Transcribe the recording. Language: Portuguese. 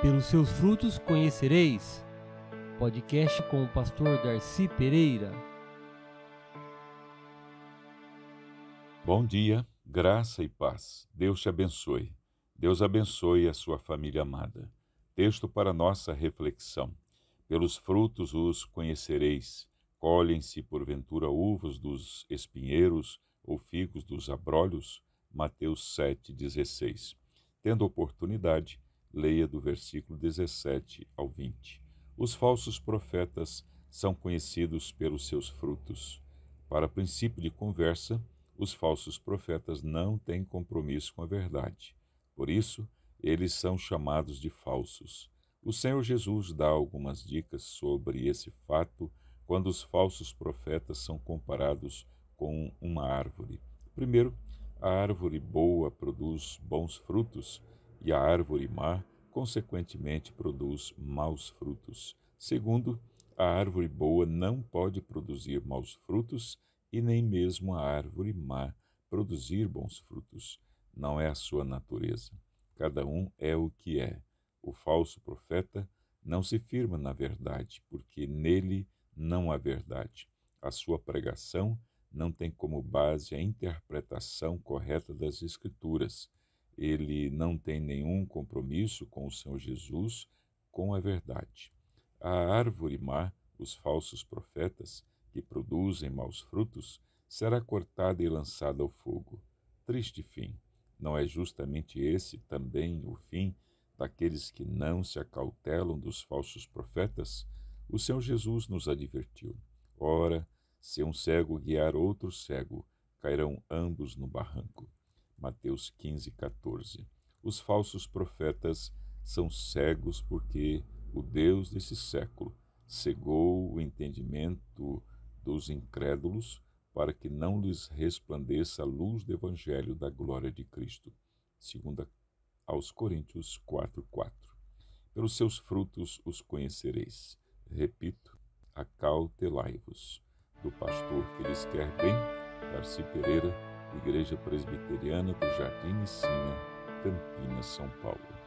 Pelos seus frutos conhecereis. Podcast com o pastor Darcy Pereira. Bom dia, graça e paz. Deus te abençoe. Deus abençoe a sua família amada. Texto para nossa reflexão. Pelos frutos os conhecereis. Colhem-se, porventura, uvas dos espinheiros ou figos dos abrolhos? Mateus 7,16. Tendo oportunidade, Leia do versículo 17 ao 20. Os falsos profetas são conhecidos pelos seus frutos. Para princípio de conversa, os falsos profetas não têm compromisso com a verdade. Por isso, eles são chamados de falsos. O Senhor Jesus dá algumas dicas sobre esse fato quando os falsos profetas são comparados com uma árvore. Primeiro, a árvore boa produz bons frutos, e a árvore má, consequentemente, produz maus frutos. Segundo, a árvore boa não pode produzir maus frutos e nem mesmo a árvore má produzir bons frutos. Não é a sua natureza. Cada um é o que é. O falso profeta não se firma na verdade, porque nele não há verdade. A sua pregação não tem como base a interpretação correta das Escrituras, ele não tem nenhum compromisso com o Senhor Jesus, com a verdade. A árvore má, os falsos profetas, que produzem maus frutos, será cortada e lançada ao fogo. Triste fim. Não é justamente esse também o fim daqueles que não se acautelam dos falsos profetas? O Senhor Jesus nos advertiu. Ora, se um cego guiar outro cego, cairão ambos no barranco. Mateus 15, 14. Os falsos profetas são cegos porque o Deus desse século cegou o entendimento dos incrédulos para que não lhes resplandeça a luz do evangelho da glória de Cristo. Segunda aos Coríntios 4:4. Pelos seus frutos os conhecereis. Repito, acautelai-vos do pastor que lhes quer bem, Darcy Pereira Igreja Presbiteriana do Jardim Sina, Campinas, São Paulo.